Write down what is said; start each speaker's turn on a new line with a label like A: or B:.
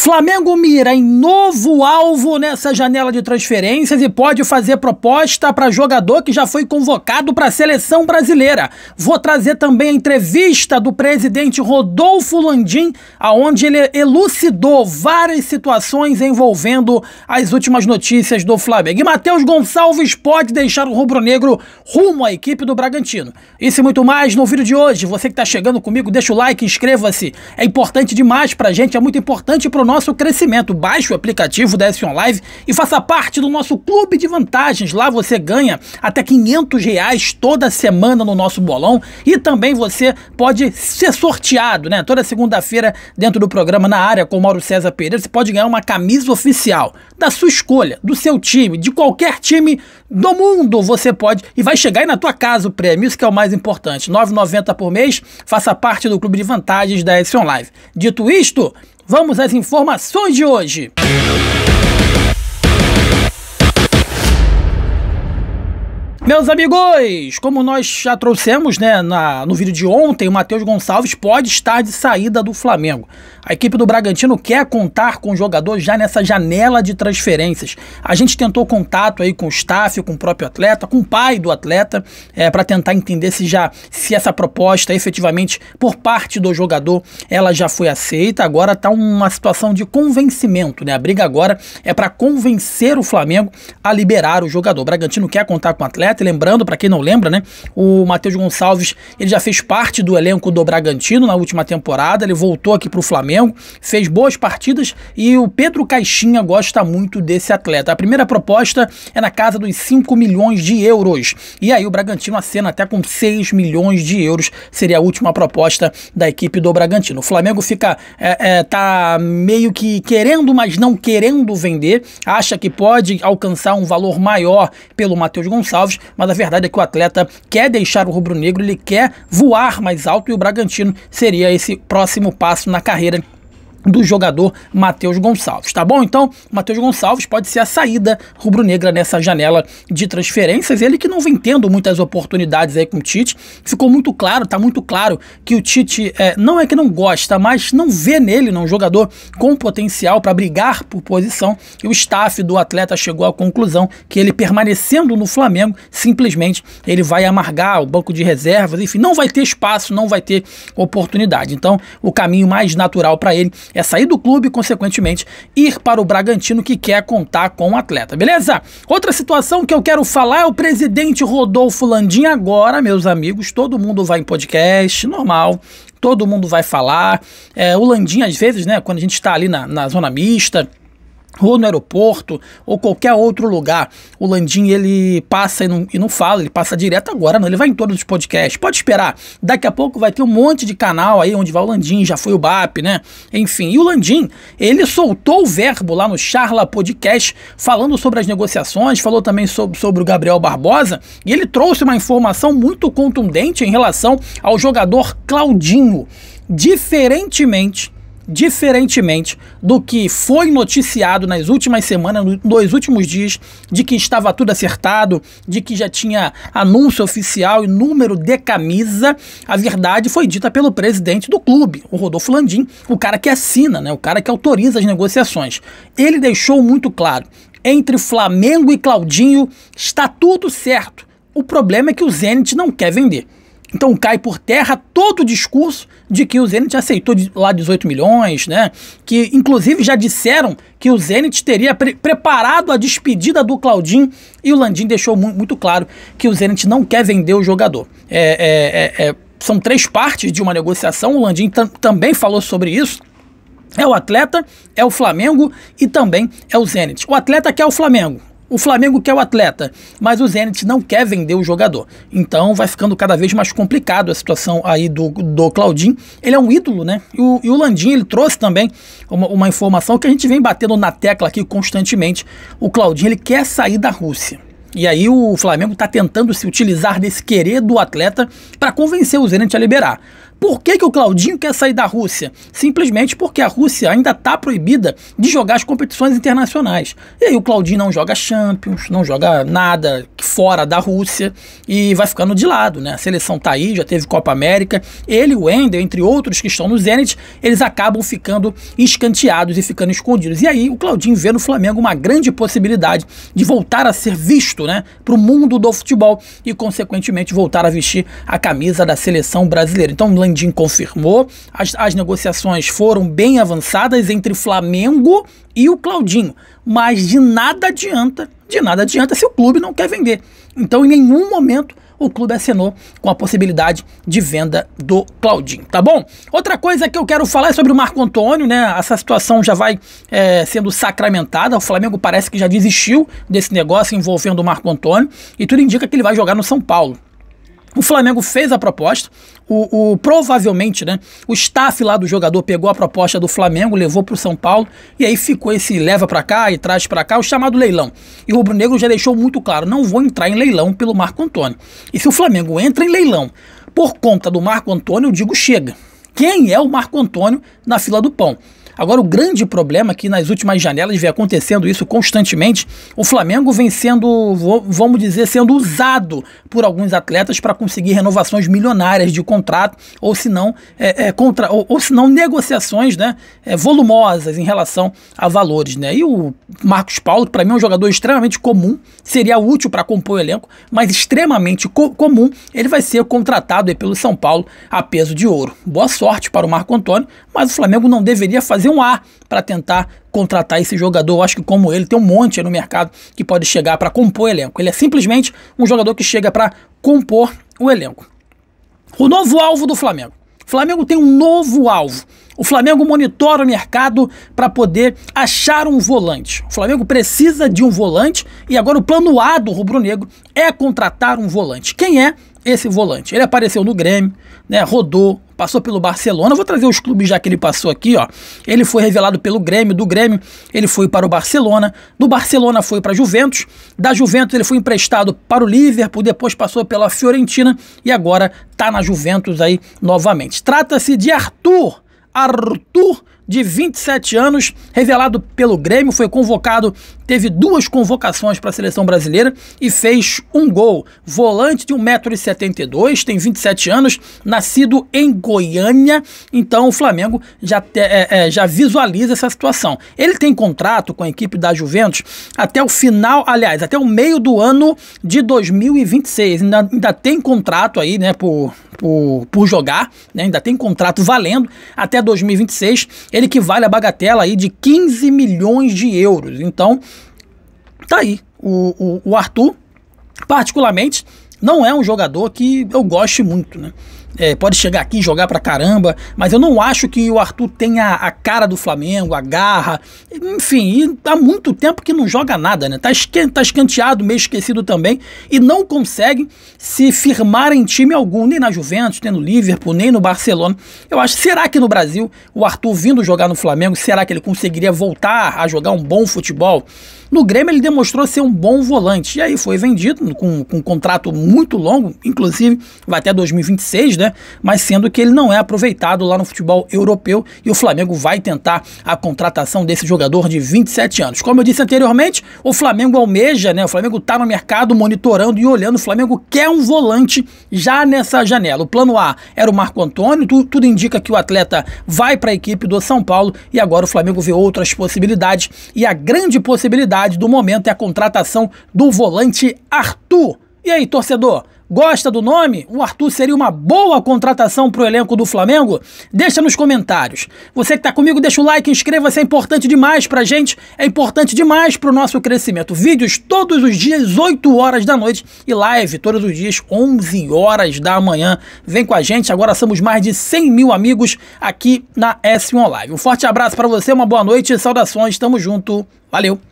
A: Flamengo mira em novo alvo nessa janela de transferências e pode fazer proposta para jogador que já foi convocado para a seleção brasileira. Vou trazer também a entrevista do presidente Rodolfo Landim, aonde ele elucidou várias situações envolvendo as últimas notícias do Flamengo. E Matheus Gonçalves pode deixar o rubro-negro rumo à equipe do Bragantino. Isso e muito mais no vídeo de hoje. Você que está chegando comigo, deixa o like, inscreva-se. É importante demais para a gente, é muito importante para o nosso crescimento. Baixe o aplicativo da S Live e faça parte do nosso clube de vantagens. Lá você ganha até 500 reais toda semana no nosso bolão e também você pode ser sorteado, né? Toda segunda-feira dentro do programa na área com Mauro César Pereira, você pode ganhar uma camisa oficial da sua escolha, do seu time, de qualquer time do mundo. Você pode e vai chegar aí na tua casa o prêmio, isso que é o mais importante. 9,90 por mês, faça parte do clube de vantagens da S Live. Dito isto, Vamos às informações de hoje. Música Meus amigos, como nós já trouxemos né, na, no vídeo de ontem, o Matheus Gonçalves pode estar de saída do Flamengo. A equipe do Bragantino quer contar com o jogador já nessa janela de transferências. A gente tentou contato aí com o staff, com o próprio atleta, com o pai do atleta, é, para tentar entender se já se essa proposta efetivamente por parte do jogador ela já foi aceita. Agora está uma situação de convencimento, né? A briga agora é para convencer o Flamengo a liberar o jogador. O Bragantino quer contar com o atleta atleta. E lembrando, para quem não lembra, né? O Matheus Gonçalves ele já fez parte do elenco do Bragantino na última temporada. Ele voltou aqui para o Flamengo, fez boas partidas e o Pedro Caixinha gosta muito desse atleta. A primeira proposta é na casa dos 5 milhões de euros. E aí o Bragantino acena até com 6 milhões de euros. Seria a última proposta da equipe do Bragantino. O Flamengo fica é, é, tá meio que querendo, mas não querendo vender. Acha que pode alcançar um valor maior pelo Matheus Gonçalves, mas a verdade é que o atleta quer deixar o rubro-negro, ele quer voar mais alto e o Bragantino seria esse próximo passo na carreira do jogador Matheus Gonçalves, tá bom? Então, Matheus Gonçalves pode ser a saída rubro-negra nessa janela de transferências. Ele que não vem tendo muitas oportunidades aí com o Tite. Ficou muito claro, tá muito claro que o Tite é, não é que não gosta, mas não vê nele um jogador com potencial para brigar por posição. E o staff do atleta chegou à conclusão que ele permanecendo no Flamengo, simplesmente ele vai amargar o banco de reservas, enfim, não vai ter espaço, não vai ter oportunidade. Então, o caminho mais natural para ele é sair do clube e, consequentemente, ir para o Bragantino que quer contar com o atleta, beleza? Outra situação que eu quero falar é o presidente Rodolfo Landim agora, meus amigos, todo mundo vai em podcast, normal, todo mundo vai falar. É, o Landim, às vezes, né, quando a gente está ali na, na zona mista ou no aeroporto, ou qualquer outro lugar, o Landim ele passa e não, e não fala, ele passa direto agora, não, ele vai em todos os podcasts. Pode esperar, daqui a pouco vai ter um monte de canal aí onde vai o Landim, já foi o BAP, né? Enfim, e o Landim, ele soltou o verbo lá no Charla Podcast, falando sobre as negociações, falou também sobre, sobre o Gabriel Barbosa, e ele trouxe uma informação muito contundente em relação ao jogador Claudinho. Diferentemente diferentemente do que foi noticiado nas últimas semanas, nos últimos dias, de que estava tudo acertado, de que já tinha anúncio oficial e número de camisa, a verdade foi dita pelo presidente do clube, o Rodolfo Landim, o cara que assina, né, o cara que autoriza as negociações. Ele deixou muito claro: entre Flamengo e Claudinho está tudo certo. O problema é que o Zenit não quer vender. Então cai por terra todo o discurso de que o Zenit aceitou lá 18 milhões, né? Que inclusive já disseram que o Zenit teria pre preparado a despedida do Claudinho e o Landim deixou mu muito claro que o Zenit não quer vender o jogador. É, é, é, é são três partes de uma negociação. O Landim também falou sobre isso. É o atleta, é o Flamengo e também é o Zenit. O atleta quer o Flamengo, o Flamengo quer o atleta, mas o Zenit não quer vender o jogador. Então vai ficando cada vez mais complicado a situação aí do, do Claudinho. Ele é um ídolo, né? E o, e o Landim, ele trouxe também uma, uma, informação que a gente vem batendo na tecla aqui constantemente. O Claudinho, ele quer sair da Rússia. E aí o Flamengo está tentando se utilizar desse querer do atleta para convencer o Zenit a liberar. Por que, que o Claudinho quer sair da Rússia? Simplesmente porque a Rússia ainda está proibida de jogar as competições internacionais. E aí o Claudinho não joga Champions, não joga nada fora da Rússia e vai ficando de lado, né? A seleção tá aí, já teve Copa América. Ele, o Ender, entre outros que estão no Zenit, eles acabam ficando escanteados e ficando escondidos. E aí o Claudinho vê no Flamengo uma grande possibilidade de voltar a ser visto, né, para o mundo do futebol e consequentemente voltar a vestir a camisa da seleção brasileira. Então, Landim confirmou. As, as negociações foram bem avançadas entre Flamengo e o Claudinho, mas de nada adianta, de nada adianta se o clube não quer vender. Então, em nenhum momento o clube acenou com a possibilidade de venda do Claudinho, tá bom? Outra coisa que eu quero falar é sobre o Marco Antônio, né? Essa situação já vai é, sendo sacramentada. O Flamengo parece que já desistiu desse negócio envolvendo o Marco Antônio e tudo indica que ele vai jogar no São Paulo. O Flamengo fez a proposta, o, o, provavelmente, né? O staff lá do jogador pegou a proposta do Flamengo, levou para o São Paulo e aí ficou esse leva para cá e traz para cá, o chamado leilão. E o Rubro Negro já deixou muito claro, não vou entrar em leilão pelo Marco Antônio. E se o Flamengo entra em leilão por conta do Marco Antônio, eu digo chega. Quem é o Marco Antônio na fila do pão? Agora, o grande problema é que nas últimas janelas vem acontecendo isso constantemente. O Flamengo vem sendo, vamos dizer, sendo usado por alguns atletas para conseguir renovações milionárias de contrato, ou se não, é, é, contra, ou, ou se não negociações né, é, volumosas em relação a valores. Né? E o Marcos Paulo, para mim é um jogador extremamente comum, seria útil para compor o elenco, mas extremamente co comum, ele vai ser contratado pelo São Paulo a peso de ouro. Boa sorte para o Marco Antônio, mas o Flamengo não deveria fazer fazer um A para tentar contratar esse jogador. Eu acho que como ele tem um monte no mercado que pode chegar para compor o elenco. Ele é simplesmente um jogador que chega para compor o elenco. O novo alvo do Flamengo. O Flamengo tem um novo alvo. O Flamengo monitora o mercado para poder achar um volante. O Flamengo precisa de um volante e agora o plano A do rubro-negro é contratar um volante. Quem é esse volante? Ele apareceu no Grêmio, né? Rodou, passou pelo Barcelona. vou trazer os clubes já que ele passou aqui, ó. Ele foi revelado pelo Grêmio, do Grêmio ele foi para o Barcelona, do Barcelona foi para a Juventus, da Juventus ele foi emprestado para o Liverpool, depois passou pela Fiorentina e agora tá na Juventus aí novamente. Trata-se de Arthur Arthur de 27 anos, revelado pelo Grêmio, foi convocado, teve duas convocações para a seleção brasileira e fez um gol. Volante de 1,72m, tem 27 anos, nascido em Goiânia, então o Flamengo já, te, é, é, já visualiza essa situação. Ele tem contrato com a equipe da Juventus até o final, aliás, até o meio do ano de 2026. Ainda, ainda tem contrato aí, né, por por, por jogar, né? ainda tem contrato valendo até 2026, ele que vale a bagatela aí de 15 milhões de euros. Então, tá aí. O, o, o Arthur, particularmente, não é um jogador que eu goste muito, né? é, pode chegar aqui e jogar pra caramba, mas eu não acho que o Arthur tenha a cara do Flamengo, a garra, enfim, há muito tempo que não joga nada, né? Tá, esque tá escanteado, meio esquecido também, e não consegue se firmar em time algum, nem na Juventus, nem no Liverpool, nem no Barcelona. Eu acho, será que no Brasil o Arthur vindo jogar no Flamengo, será que ele conseguiria voltar a jogar um bom futebol? No Grêmio ele demonstrou ser um bom volante, e aí foi vendido com, com um contrato muito longo, inclusive vai até 2026, né? Mas sendo que ele não é aproveitado lá no futebol europeu e o Flamengo vai tentar a contratação desse jogador de 27 anos. Como eu disse anteriormente, o Flamengo almeja, né? O Flamengo está no mercado monitorando e olhando. O Flamengo quer um volante já nessa janela. O plano A era o Marco Antônio, tu, tudo indica que o atleta vai para a equipe do São Paulo e agora o Flamengo vê outras possibilidades. E a grande possibilidade do momento é a contratação do volante Arthur. E aí, torcedor? Gosta do nome? O Arthur seria uma boa contratação para o elenco do Flamengo? Deixa nos comentários. Você que está comigo, deixa o like, inscreva-se, é importante demais para gente, é importante demais para o nosso crescimento. Vídeos todos os dias, 8 horas da noite e live todos os dias, 11 horas da manhã. Vem com a gente, agora somos mais de 100 mil amigos aqui na S1 Live. Um forte abraço para você, uma boa noite, saudações, tamo junto, valeu!